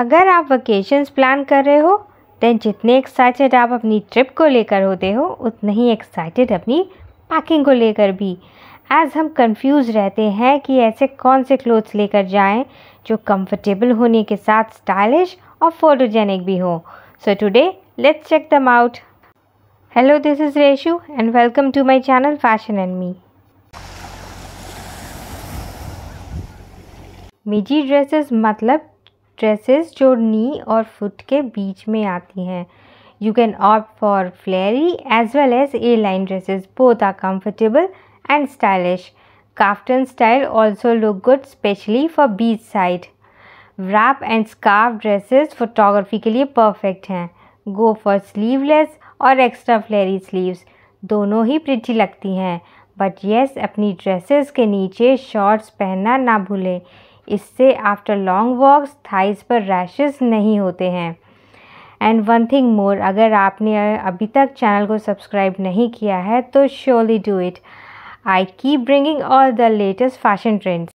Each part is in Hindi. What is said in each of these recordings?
अगर आप वेकेशंस प्लान कर रहे हो दैन जितने एक्साइटेड आप अपनी ट्रिप को लेकर होते हो उतने ही एक्साइटेड अपनी पैकिंग को लेकर भी एज़ हम कंफ्यूज रहते हैं कि ऐसे कौन से क्लोथ्स लेकर जाएं जो कंफर्टेबल होने के साथ स्टाइलिश और फोटोजेनिक भी हो so today let's check them out hello this is Reshu and welcome to my channel fashion and me midi dresses मतलब ड्रेसेस जो नी और फुट के बीच में आती हैं you can opt for flary as well as A line dresses बहुत are comfortable and stylish kaftan style also look good specially for beach side wrap and scarf dresses photography के लिए परफेक्ट हैं गो फॉर स्लीवलेस और एक्स्ट्रा फ्लैरी स्लीवस दोनों ही प्रिटी लगती हैं बट येस अपनी ड्रेसेस के नीचे शॉर्ट्स पहनना ना भूलें इससे आफ्टर लॉन्ग वॉक्स थाइस पर रैशेस नहीं होते हैं एंड वन थिंग मोर अगर आपने अभी तक चैनल को सब्सक्राइब नहीं किया है तो surely do it I keep bringing all the latest fashion trends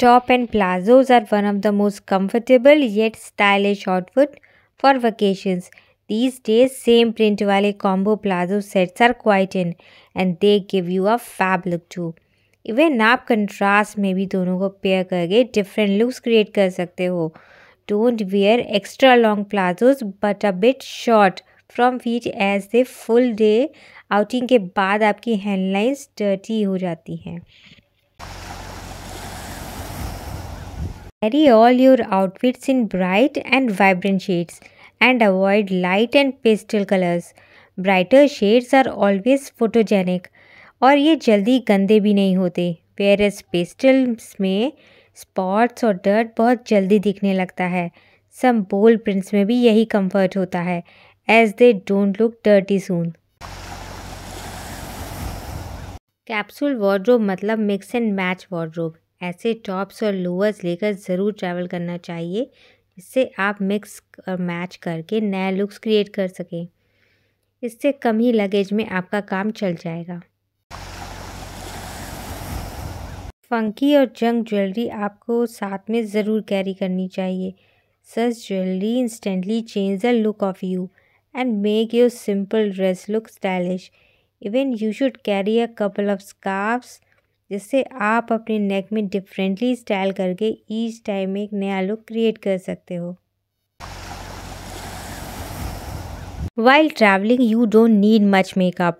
top and palazzos are one of the most comfortable yet stylish outfit for vacations These days, same print wale combo plazo sets are quite in and they give you a fab look too. Even आप कंट्रास्ट में भी दोनों को पेयर करके डिफरेंट लुक्स क्रिएट कर सकते हो don't wear extra long palazzos but a bit short from feet as they full day outing के बाद आपकी हैंडलाइंस डर्टी हो जाती हैं carry all your outfits in bright and vibrant shades and avoid light and pastel colors. Brighter shades are always photogenic और ये जल्दी गंदे भी नहीं होते वेयर एज पेस्टल्स में स्पॉट्स और डर्ट बहुत जल्दी दिखने लगता है सम बोल प्रिंट्स में भी यही कंफर्ट होता है as they don't look dirty soon capsule wardrobe मतलब मिक्स एंड मैच वार्ड्रोब ऐसे टॉप्स और लोअर्स लेकर ज़रूर ट्रैवल करना चाहिए इससे आप मिक्स और मैच करके नया लुक्स क्रिएट कर सकें इससे कम ही लगेज में आपका काम चल जाएगा फंकी और जंग ज्वेलरी आपको साथ में ज़रूर कैरी करनी चाहिए such jewellery instantly change the look of you and make your simple dress look stylish even you should carry a couple of scarfs जिससे आप अपने नेक में डिफरेंटली स्टाइल करके ईच टाइम में एक नया लुक क्रिएट कर सकते हो travelling you don't need much makeup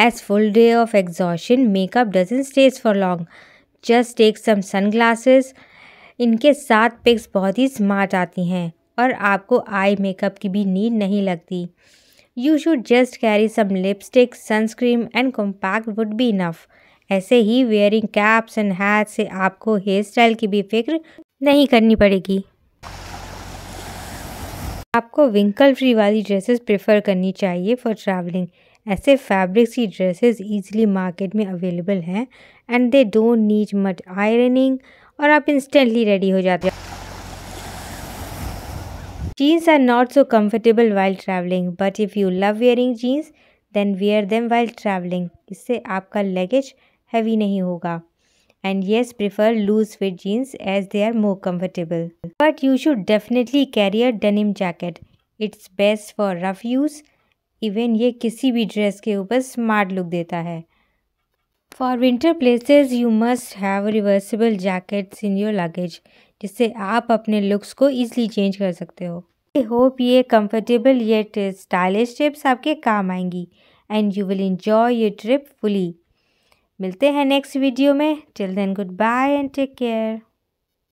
as full day of exhaustion makeup doesn't stays for long just take some sun glasses इनके साथ पिक्स बहुत ही स्मार्ट आती हैं और आपको आई मेकअप की भी नीड नहीं लगती you should just carry some lipstick sunscreen and compact would be enough ऐसे ही वेयरिंग कैप्स एंड हैट से आपको हेयर स्टाइल की भी फिक्र नहीं करनी पड़ेगी आपको विंकल फ्री वाली ड्रेसेस प्रेफर करनी चाहिए फॉर ट्रैवलिंग ऐसे फैब्रिक्स की ड्रेसेस इजीली मार्केट में अवेलेबल हैं and they don't need much ironing और आप इंस्टेंटली रेडी हो जाते हो jeans are not so comfortable while travelling but if you love wearing jeans then wear them while travelling इससे आपका लगेज हैवी नहीं होगा and yes prefer loose fit jeans as they are more comfortable but you should definitely carry a denim jacket it's best for rough use even ये किसी भी ड्रेस के ऊपर स्मार्ट लुक देता है for winter places you must have reversible jackets in your luggage जिससे आप अपने लुक्स को ईजली चेंज कर सकते हो आई होप ये कम्फर्टेबल ये स्टाइलिश टिप्स आपके काम आएंगी and you will enjoy your trip fully मिलते हैं नेक्स्ट वीडियो में till then goodbye and take care